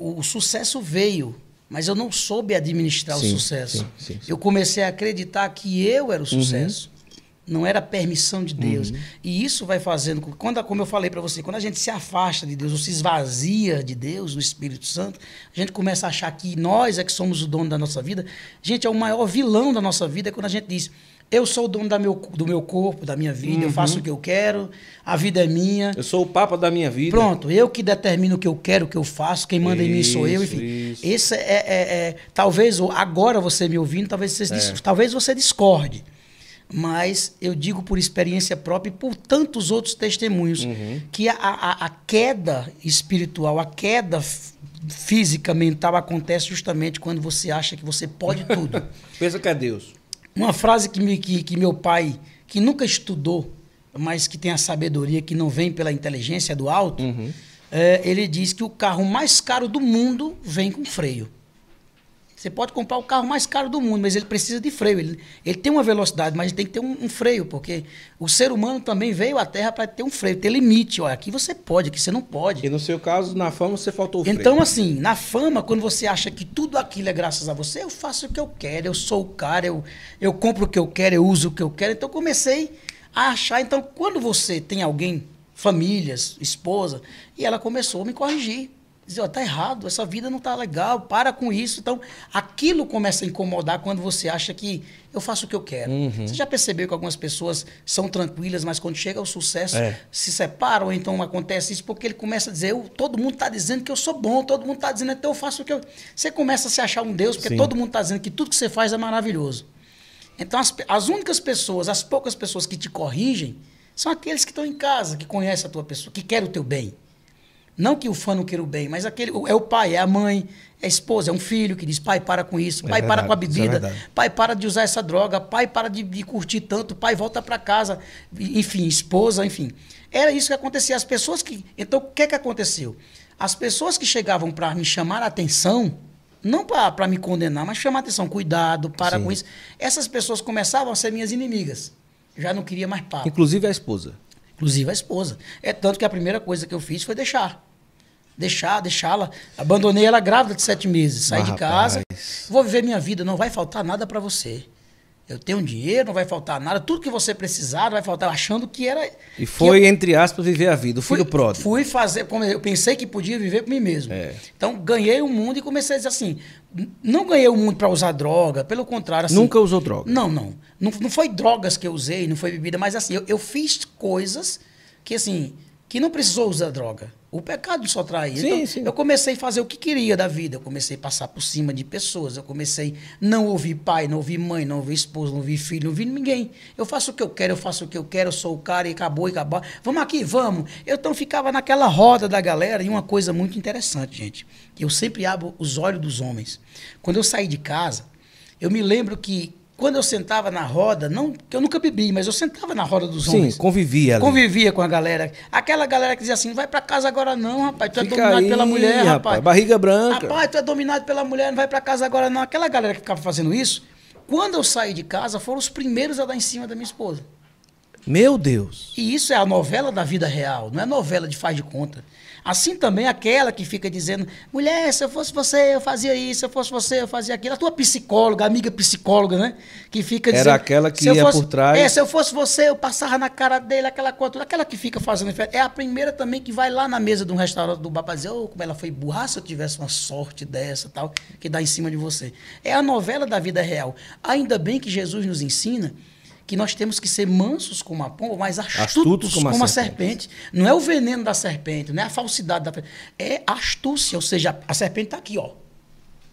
o sucesso veio, mas eu não soube administrar sim, o sucesso. Sim, sim, eu comecei a acreditar que eu era o uhum. sucesso. Uhum. Não era permissão de Deus. Uhum. E isso vai fazendo. Quando, como eu falei para você, quando a gente se afasta de Deus ou se esvazia de Deus, do Espírito Santo, a gente começa a achar que nós é que somos o dono da nossa vida. Gente, é o maior vilão da nossa vida é quando a gente diz: eu sou o dono da meu, do meu corpo, da minha vida, uhum. eu faço o uhum. que eu quero, a vida é minha. Eu sou o papa da minha vida. Pronto, eu que determino o que eu quero, o que eu faço, quem manda isso, em mim sou eu, enfim. Isso. Esse é, é, é, é Talvez agora você me ouvindo, talvez você, é. talvez você discorde. Mas eu digo por experiência própria e por tantos outros testemunhos uhum. que a, a, a queda espiritual, a queda física, mental acontece justamente quando você acha que você pode tudo. Pensa que é Deus. Uma frase que, me, que, que meu pai, que nunca estudou, mas que tem a sabedoria que não vem pela inteligência do alto, uhum. é, ele diz que o carro mais caro do mundo vem com freio. Você pode comprar o carro mais caro do mundo, mas ele precisa de freio. Ele, ele tem uma velocidade, mas ele tem que ter um, um freio, porque o ser humano também veio à Terra para ter um freio, ter limite. Olha, aqui você pode, aqui você não pode. E no seu caso, na fama, você faltou o freio. Então, assim, na fama, quando você acha que tudo aquilo é graças a você, eu faço o que eu quero, eu sou o cara, eu, eu compro o que eu quero, eu uso o que eu quero. Então, comecei a achar. Então, quando você tem alguém, famílias, esposa, e ela começou a me corrigir dizer, ó, tá errado, essa vida não tá legal, para com isso. Então, aquilo começa a incomodar quando você acha que eu faço o que eu quero. Uhum. Você já percebeu que algumas pessoas são tranquilas, mas quando chega o sucesso, é. se separam, então acontece isso, porque ele começa a dizer, eu, todo mundo tá dizendo que eu sou bom, todo mundo tá dizendo, então eu faço o que eu. Você começa a se achar um Deus, porque Sim. todo mundo tá dizendo que tudo que você faz é maravilhoso. Então, as, as únicas pessoas, as poucas pessoas que te corrigem, são aqueles que estão em casa, que conhecem a tua pessoa, que querem o teu bem. Não que o fã não queira o bem, mas aquele é o pai, é a mãe, é a esposa, é um filho que diz: pai, para com isso, é pai, é para com a é bebida, é pai, para de usar essa droga, pai, para de, de curtir tanto, pai, volta para casa, enfim, esposa, enfim. Era isso que acontecia. As pessoas que. Então, o que, é que aconteceu? As pessoas que chegavam para me chamar a atenção, não para me condenar, mas chamar a atenção, cuidado, para Sim. com isso, essas pessoas começavam a ser minhas inimigas. Já não queria mais papo. Inclusive a esposa. Inclusive a esposa. É tanto que a primeira coisa que eu fiz foi deixar deixar, deixá-la. Abandonei ela grávida de sete meses. Saí ah, de casa, rapaz. vou viver minha vida, não vai faltar nada para você. Eu tenho dinheiro, não vai faltar nada, tudo que você precisar, não vai faltar, achando que era. E foi, eu, entre aspas, viver a vida, o filho fui, pródigo. Fui fazer, como eu pensei que podia viver por mim mesmo. É. Então ganhei o mundo e comecei a dizer assim: não ganhei o mundo para usar droga, pelo contrário. Assim, Nunca usou droga? Não, não, não. Não foi drogas que eu usei, não foi bebida, mas assim, eu, eu fiz coisas que, assim, que não precisou usar droga. O pecado só trai. Sim, então, sim. Eu comecei a fazer o que queria da vida. Eu comecei a passar por cima de pessoas. Eu comecei a não ouvir pai, não ouvir mãe, não ouvir esposa, não ouvir filho, não ouvir ninguém. Eu faço o que eu quero, eu faço o que eu quero, eu sou o cara e acabou e acabou. Vamos aqui, vamos. Então, eu então ficava naquela roda da galera e uma coisa muito interessante, gente. Eu sempre abro os olhos dos homens. Quando eu saí de casa, eu me lembro que quando eu sentava na roda, não, que eu nunca bebi, mas eu sentava na roda dos homens. Sim, convivia. Ali. Convivia com a galera. Aquela galera que dizia assim: não vai para casa agora não, rapaz, tu é Fica é dominado aí, pela mulher, rapaz. rapaz. Barriga branca. Rapaz, tu é dominado pela mulher, não vai para casa agora não. Aquela galera que ficava fazendo isso, quando eu saí de casa, foram os primeiros a dar em cima da minha esposa. Meu Deus. E isso é a novela da vida real, não é novela de faz de conta. Assim também aquela que fica dizendo, mulher, se eu fosse você, eu fazia isso, se eu fosse você, eu fazia aquilo. A tua psicóloga, amiga psicóloga, né? Que fica dizendo. Era aquela que ia fosse, por trás. É, se eu fosse você, eu passava na cara dele, aquela coisa Aquela que fica fazendo. É a primeira também que vai lá na mesa de um restaurante do bar dizer, oh, como ela foi burra, se eu tivesse uma sorte dessa tal, que dá em cima de você. É a novela da vida real. Ainda bem que Jesus nos ensina que nós temos que ser mansos como a pomba, mas astutos, astutos como, como a, serpente. serpente. Não é o veneno da serpente, não é a falsidade da é astúcia, ou seja, a serpente está aqui, ó.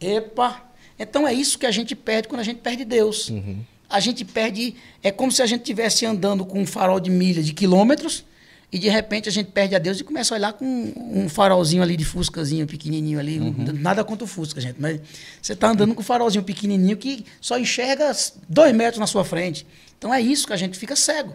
Epa! Então é isso que a gente perde quando a gente perde Deus. Uhum. A gente perde, é como se a gente estivesse andando com um farol de milha de quilômetros e de repente a gente perde a Deus e começa a olhar com um farolzinho ali de fuscazinho pequenininho ali. Uhum. Nada contra o fusca, gente, mas você está andando com um farolzinho pequenininho que só enxerga dois metros na sua frente. Então é isso que a gente fica cego.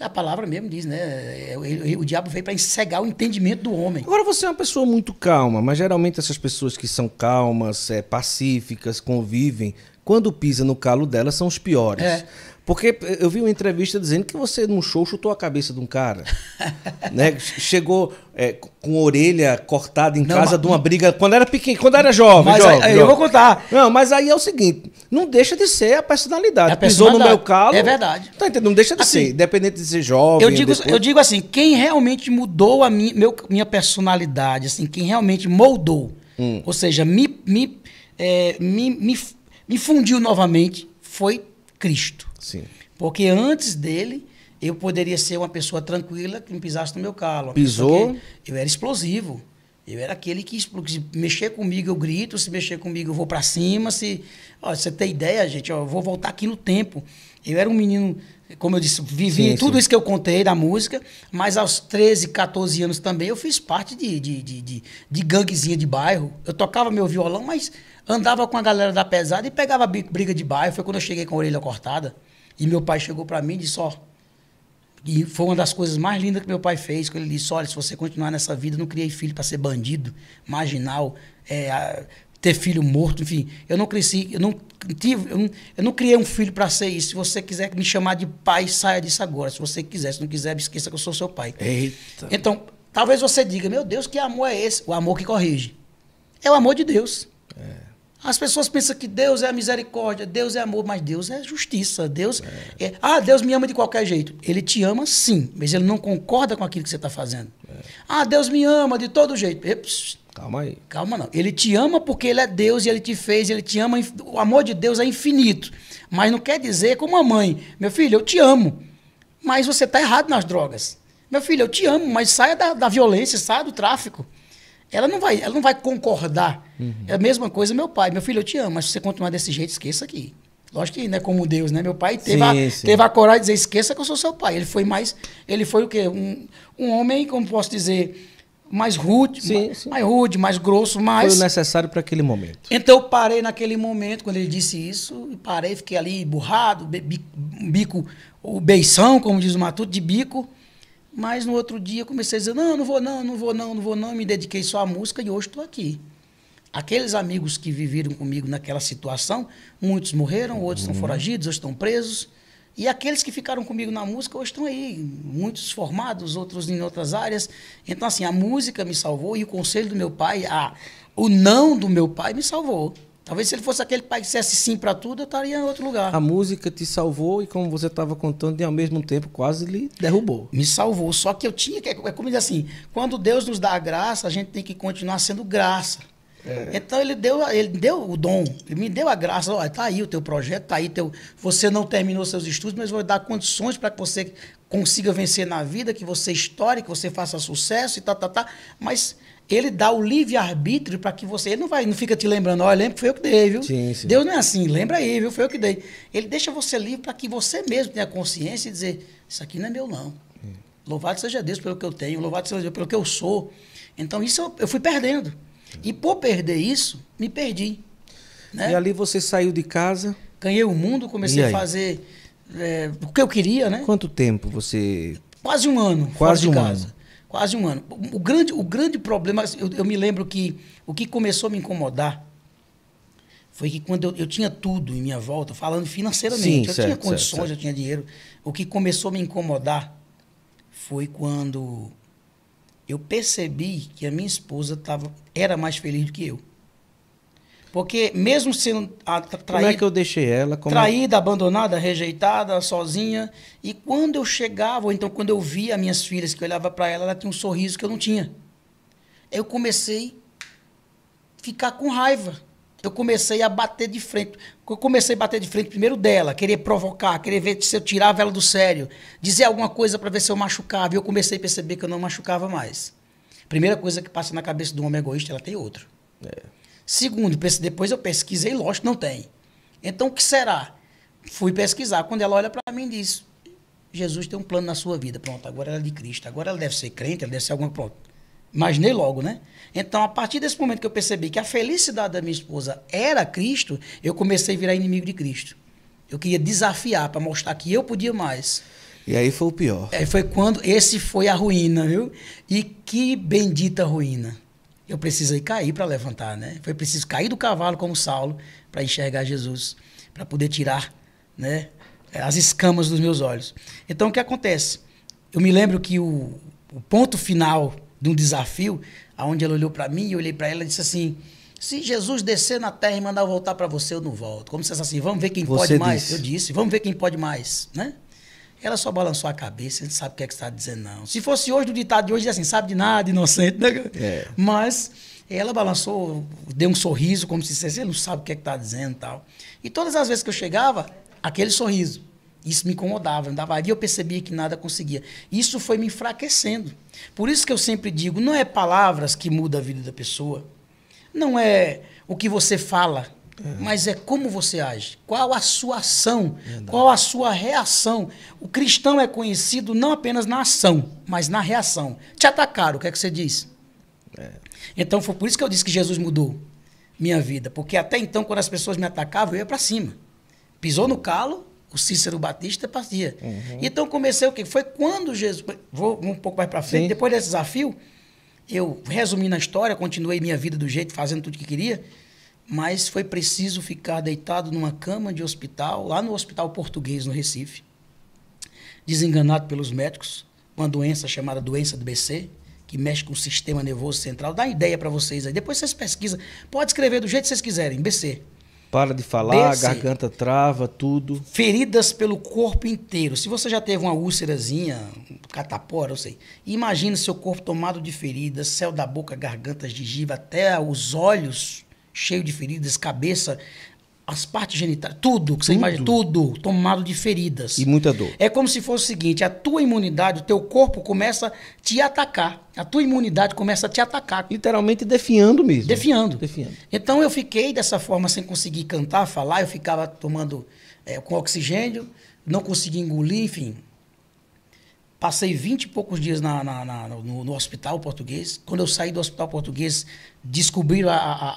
A palavra mesmo diz, né? É, o diabo veio para enxergar o entendimento do homem. Agora você é uma pessoa muito calma, mas geralmente essas pessoas que são calmas, é, pacíficas, convivem, quando pisa no calo delas são os piores. É. Porque eu vi uma entrevista dizendo que você, num show, chutou a cabeça de um cara. né? Chegou é, com a orelha cortada em não, casa mas... de uma briga. Quando era pequeno, quando era jovem. Mas jovem, aí, jovem. Eu vou contar. Não, mas aí é o seguinte: não deixa de ser a personalidade. É a Pisou no meu calo. É verdade. Tá entendendo? Não deixa de assim, ser, independente de ser jovem. Eu digo, depois... eu digo assim: quem realmente mudou a minha, meu, minha personalidade, assim, quem realmente moldou, hum. ou seja, me, me, é, me, me, me fundiu novamente, foi Cristo. Sim. Porque antes dele, eu poderia ser uma pessoa tranquila que não pisasse no meu calo. Pisou? Eu era explosivo. Eu era aquele que, se mexer comigo eu grito, se mexer comigo eu vou para cima. Se ó, você tem ideia, gente, ó, eu vou voltar aqui no tempo. Eu era um menino, como eu disse, vivi sim, tudo sim. isso que eu contei da música, mas aos 13, 14 anos também eu fiz parte de, de, de, de, de ganguezinha de bairro. Eu tocava meu violão, mas andava com a galera da pesada e pegava briga de bairro. Foi quando eu cheguei com a orelha cortada. E meu pai chegou para mim e disse: Ó. E foi uma das coisas mais lindas que meu pai fez, quando ele disse: Olha, se você continuar nessa vida, eu não criei filho para ser bandido, marginal, é, ter filho morto, enfim. Eu não cresci, eu não tive, eu não, eu não criei um filho para ser isso. Se você quiser me chamar de pai, saia disso agora. Se você quiser, se não quiser, esqueça que eu sou seu pai. Eita. Então, talvez você diga: Meu Deus, que amor é esse? O amor que corrige. É o amor de Deus. As pessoas pensam que Deus é misericórdia, Deus é amor, mas Deus é justiça. Deus é. É, ah, Deus me ama de qualquer jeito. Ele te ama sim, mas ele não concorda com aquilo que você está fazendo. É. Ah, Deus me ama de todo jeito. Eps, calma aí. Calma não. Ele te ama porque ele é Deus e ele te fez, ele te ama. O amor de Deus é infinito. Mas não quer dizer como a mãe, meu filho, eu te amo, mas você está errado nas drogas. Meu filho, eu te amo, mas saia da, da violência, saia do tráfico. Ela não vai, ela não vai concordar. Uhum. É a mesma coisa meu pai. Meu filho, eu te amo, mas se você continuar desse jeito, esqueça aqui. Lógico que não é como Deus, né? Meu pai teve, sim, a, sim. teve a coragem de dizer, esqueça que eu sou seu pai. Ele foi mais, ele foi o quê? Um, um homem, como posso dizer, mais rude, sim, mais, mais, rude, mais grosso, mais... Foi o necessário para aquele momento. Então eu parei naquele momento, quando ele disse isso, parei, fiquei ali burrado, bico, bico, o beição, como diz o Matuto, de bico. Mas no outro dia comecei a dizer, não, não vou não, não vou não, não vou não, me dediquei só à música e hoje estou aqui. Aqueles amigos que viveram comigo naquela situação, muitos morreram, outros uhum. estão foragidos, outros estão presos. E aqueles que ficaram comigo na música hoje estão aí, muitos formados, outros em outras áreas. Então, assim, a música me salvou e o conselho do meu pai, a, o não do meu pai me salvou. Talvez se ele fosse aquele pai que dissesse sim para tudo, eu estaria em outro lugar. A música te salvou e, como você estava contando, e ao mesmo tempo quase lhe derrubou. Me salvou. Só que eu tinha que. É como dizer assim: quando Deus nos dá a graça, a gente tem que continuar sendo graça. É. Então ele deu, ele deu o dom, ele me deu a graça. Olha, tá aí o teu projeto, tá aí teu. Você não terminou seus estudos, mas vou dar condições para que você consiga vencer na vida, que você estoure, que você faça sucesso e tá, tá, tá. Mas ele dá o livre-arbítrio para que você. Ele não vai, não fica te lembrando, olha, lembra que foi eu que dei, viu? Sim, sim. Deus não é assim, lembra aí, viu? Foi eu que dei. Ele deixa você livre para que você mesmo tenha consciência e dizer, isso aqui não é meu, não. Hum. Louvado seja Deus pelo que eu tenho, louvado seja Deus pelo que eu sou. Então, isso eu, eu fui perdendo. E por perder isso, me perdi. Né? E ali você saiu de casa. Ganhei o mundo, comecei a fazer é, o que eu queria, né? Quanto tempo você. Quase um ano. Quase um ano. Quase um ano. O grande, o grande problema, eu, eu me lembro que o que começou a me incomodar foi que quando eu, eu tinha tudo em minha volta, falando financeiramente, Sim, eu certo, tinha condições, certo, certo. eu tinha dinheiro. O que começou a me incomodar foi quando eu percebi que a minha esposa tava, era mais feliz do que eu. Porque mesmo sendo traída... Como é que eu deixei ela? Como... É traída, abandonada, rejeitada, sozinha. E quando eu chegava, ou então quando eu via minhas filhas, que eu olhava para ela, ela tinha um sorriso que eu não tinha. Eu comecei a ficar com raiva. Eu comecei a bater de frente. Eu comecei a bater de frente primeiro dela, querer provocar, querer ver se eu tirava ela do sério, dizer alguma coisa para ver se eu machucava. E eu comecei a perceber que eu não machucava mais. Primeira coisa que passa na cabeça de um homem egoísta, ela tem outro. É. Segundo, depois eu pesquisei, lógico, não tem. Então, o que será? Fui pesquisar. Quando ela olha para mim e diz: Jesus tem um plano na sua vida. Pronto, agora ela é de Cristo. Agora ela deve ser crente, ela deve ser alguma. Pronto. Imaginei logo, né? Então, a partir desse momento que eu percebi que a felicidade da minha esposa era Cristo, eu comecei a virar inimigo de Cristo. Eu queria desafiar para mostrar que eu podia mais. E aí foi o pior. É, foi quando esse foi a ruína, viu? E que bendita ruína eu precisei cair para levantar, né? Foi preciso cair do cavalo como Saulo para enxergar Jesus, para poder tirar, né, as escamas dos meus olhos. Então o que acontece? Eu me lembro que o, o ponto final de um desafio, aonde ela olhou para mim e eu olhei para ela e disse assim: se Jesus descer na terra e mandar eu voltar para você, eu não volto. Como se fosse assim, vamos ver quem você pode mais. Eu disse, vamos ver quem pode mais, né? Ela só balançou a cabeça, não sabe o que é que está dizendo, não. Se fosse hoje, do ditado de hoje, assim, sabe de nada, inocente, né? É. Mas ela balançou, deu um sorriso, como se dissesse, ele não sabe o que é que está dizendo e tal. E todas as vezes que eu chegava, aquele sorriso. Isso me incomodava, não dava. E eu percebia que nada conseguia. Isso foi me enfraquecendo. Por isso que eu sempre digo: não é palavras que mudam a vida da pessoa, não é o que você fala é. Mas é como você age, qual a sua ação, Verdade. qual a sua reação. O cristão é conhecido não apenas na ação, mas na reação. Te atacaram, o que é que você diz? É. Então foi por isso que eu disse que Jesus mudou minha vida, porque até então, quando as pessoas me atacavam, eu ia para cima. Pisou no calo, o Cícero Batista partia. Uhum. Então comecei o quê? Foi quando Jesus. Vou um pouco mais para frente, Sim. depois desse desafio, eu, resumi na história, continuei minha vida do jeito, fazendo tudo que queria mas foi preciso ficar deitado numa cama de hospital, lá no Hospital Português, no Recife, desenganado pelos médicos, uma doença chamada doença do BC, que mexe com o sistema nervoso central. Dá ideia para vocês aí, depois vocês pesquisam. Pode escrever do jeito que vocês quiserem, BC. Para de falar, BC. garganta trava, tudo. Feridas pelo corpo inteiro. Se você já teve uma úlcerazinha, um catapora, não sei. Imagina seu corpo tomado de feridas, céu da boca, garganta, gengiva, até os olhos cheio de feridas, cabeça, as partes genitais, tudo que você tudo. imagina, tudo tomado de feridas. E muita dor. É como se fosse o seguinte: a tua imunidade, o teu corpo começa a te atacar. A tua imunidade começa a te atacar. Literalmente defiando mesmo. Defiando. defiando. Então eu fiquei dessa forma sem conseguir cantar, falar, eu ficava tomando é, com oxigênio, não conseguia engolir, enfim. Passei vinte e poucos dias na, na, na no, no, hospital português. Quando eu saí do hospital português, descobriram a, a,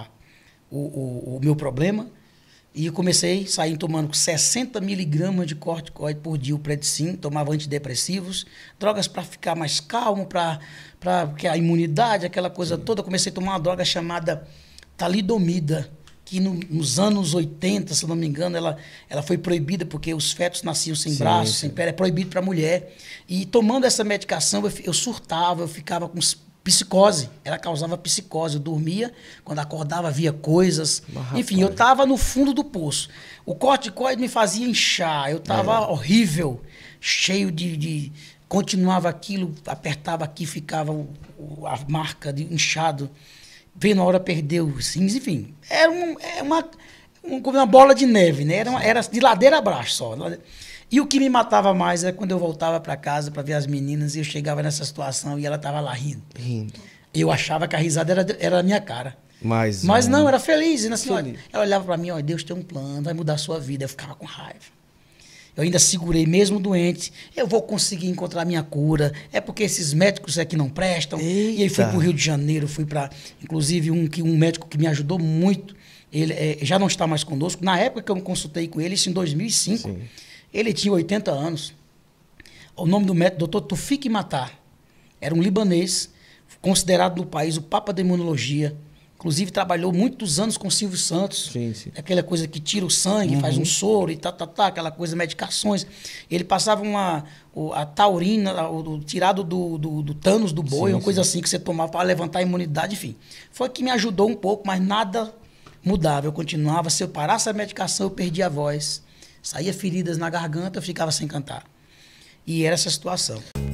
a, o, o, o, meu problema. E comecei saindo tomando 60 miligramas de corticoide por dia, o predicin, tomava antidepressivos, drogas para ficar mais calmo, para a imunidade, aquela coisa toda. Comecei a tomar uma droga chamada talidomida que no, nos anos 80, se não me engano, ela, ela foi proibida porque os fetos nasciam sem sim, braço, sim. sem perna, é proibido para mulher. E tomando essa medicação, eu, eu surtava, eu ficava com psicose. Ela causava psicose. Eu dormia, quando acordava, via coisas. Mas, Enfim, rapaz. eu estava no fundo do poço. O corticoide me fazia inchar. Eu estava é. horrível, cheio de, de, Continuava aquilo, apertava aqui, ficava a marca de inchado veio na hora, perdeu os sims, enfim. Era, um, era é uma, como uma bola de neve, né? Era, uma, era de ladeira abaixo só. E o que me matava mais era é quando eu voltava para casa para ver as meninas e eu chegava nessa situação e ela tava lá rindo. Rindo. Eu achava que a risada era, era a minha cara. Mas, Mas não, era feliz. E, né? assim, feliz. Ela olhava para mim, ó, Deus tem um plano, vai mudar a sua vida. Eu ficava com raiva. Eu ainda segurei, mesmo doente, eu vou conseguir encontrar minha cura. É porque esses médicos é que não prestam. Eita. E aí fui para o Rio de Janeiro, fui para. Inclusive, um, que, um médico que me ajudou muito, ele é, já não está mais conosco. Na época que eu me consultei com ele, isso em 2005, Sim. ele tinha 80 anos. O nome do médico, doutor Tufik Matar. Era um libanês, considerado no país o Papa da Imunologia Inclusive, trabalhou muitos anos com o Silvio Santos. Sim, sim. Aquela coisa que tira o sangue, uhum. faz um uhum. soro e tá, tá, tá, aquela coisa, medicações. Ele passava uma, a taurina, o, o tirado do, do, do Thanos, do boi, sim, uma coisa assim que você tomava para levantar a imunidade, enfim. Foi que me ajudou um pouco, mas nada mudava. Eu continuava. Se eu parasse a medicação, eu perdia a voz. Saía feridas na garganta, eu ficava sem cantar. E era essa situação.